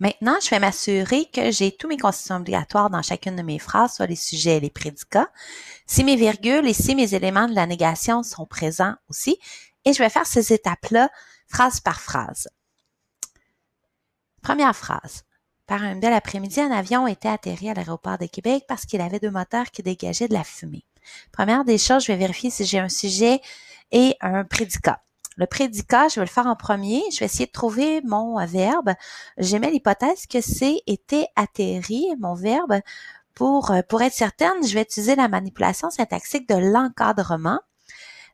Maintenant, je vais m'assurer que j'ai tous mes constituants obligatoires dans chacune de mes phrases, soit les sujets et les prédicats, si mes virgules et si mes éléments de la négation sont présents aussi. Et je vais faire ces étapes-là phrase par phrase. Première phrase. Par un bel après-midi, un avion était atterri à l'aéroport de Québec parce qu'il avait deux moteurs qui dégageaient de la fumée. Première des choses, je vais vérifier si j'ai un sujet et un prédicat. Le prédicat, je vais le faire en premier. Je vais essayer de trouver mon verbe. J'aimais l'hypothèse que c'est été atterri, mon verbe. Pour, euh, pour être certaine, je vais utiliser la manipulation syntaxique de l'encadrement.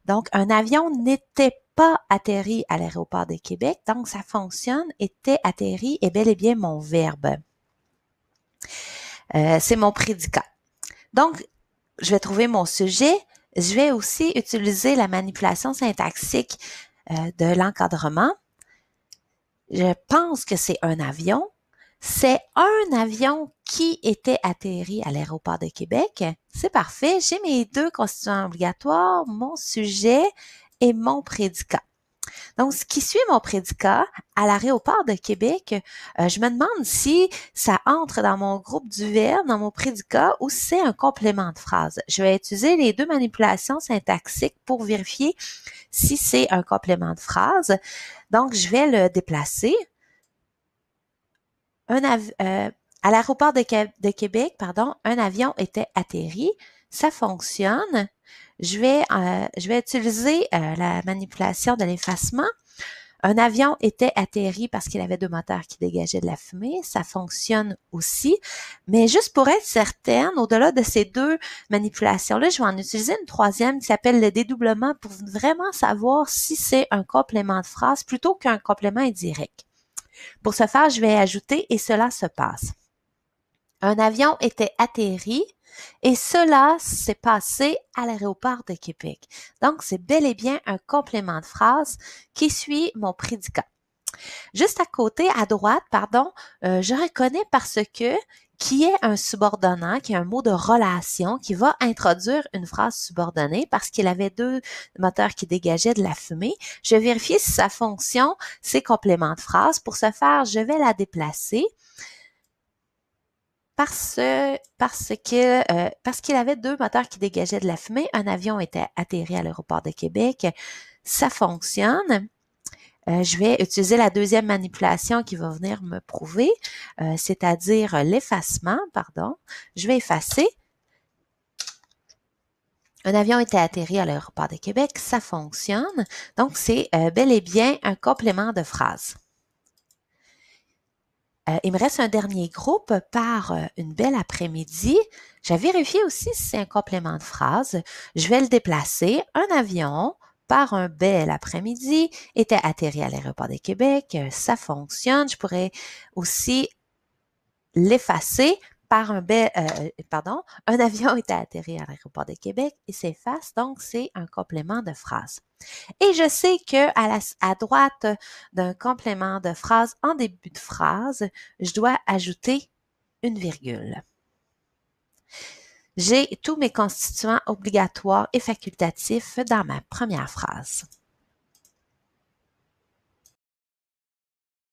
Donc, un avion n'était pas atterri à l'aéroport de Québec, donc ça fonctionne, était atterri est bel et bien mon verbe. Euh, c'est mon prédicat. Donc, je vais trouver mon sujet. Je vais aussi utiliser la manipulation syntaxique euh, de l'encadrement. Je pense que c'est un avion. C'est un avion qui était atterri à l'aéroport de Québec. C'est parfait. J'ai mes deux constituants obligatoires, mon sujet et mon prédicat. Donc, ce qui suit mon prédicat à l'aéroport de Québec, euh, je me demande si ça entre dans mon groupe du verbe, dans mon prédicat, ou si c'est un complément de phrase. Je vais utiliser les deux manipulations syntaxiques pour vérifier si c'est un complément de phrase. Donc, je vais le déplacer. Euh, à l'aéroport de, de Québec, pardon, un avion était atterri. Ça fonctionne je vais, euh, je vais utiliser euh, la manipulation de l'effacement. Un avion était atterri parce qu'il avait deux moteurs qui dégageaient de la fumée. Ça fonctionne aussi. Mais juste pour être certaine, au-delà de ces deux manipulations-là, je vais en utiliser une troisième qui s'appelle le dédoublement pour vraiment savoir si c'est un complément de phrase plutôt qu'un complément indirect. Pour ce faire, je vais ajouter et cela se passe. Un avion était atterri et cela s'est passé à l'aéroport de Québec. Donc, c'est bel et bien un complément de phrase qui suit mon prédicat. Juste à côté, à droite, pardon, euh, je reconnais parce que qui est un subordonnant, qui est un mot de relation, qui va introduire une phrase subordonnée parce qu'il avait deux moteurs qui dégageaient de la fumée. Je vérifie si sa fonction, c'est complément de phrase. Pour ce faire, je vais la déplacer parce, euh, parce qu'il avait deux moteurs qui dégageaient de la fumée. Un avion était atterri à l'aéroport de Québec. Ça fonctionne. Euh, je vais utiliser la deuxième manipulation qui va venir me prouver, euh, c'est-à-dire l'effacement, pardon. Je vais effacer. Un avion était atterri à l'aéroport de Québec, ça fonctionne. Donc, c'est bel et bien un complément de phrase. Euh, il me reste un dernier groupe par euh, une belle après-midi. J'ai vérifié aussi si c'est un complément de phrase. Je vais le déplacer. Un avion par un bel après-midi était atterri à l'aéroport de Québec. Euh, ça fonctionne. Je pourrais aussi l'effacer par un euh, pardon, un avion est atterri à l'aéroport de Québec et s'efface. Donc, c'est un complément de phrase. Et je sais que à, la, à droite d'un complément de phrase, en début de phrase, je dois ajouter une virgule. J'ai tous mes constituants obligatoires et facultatifs dans ma première phrase.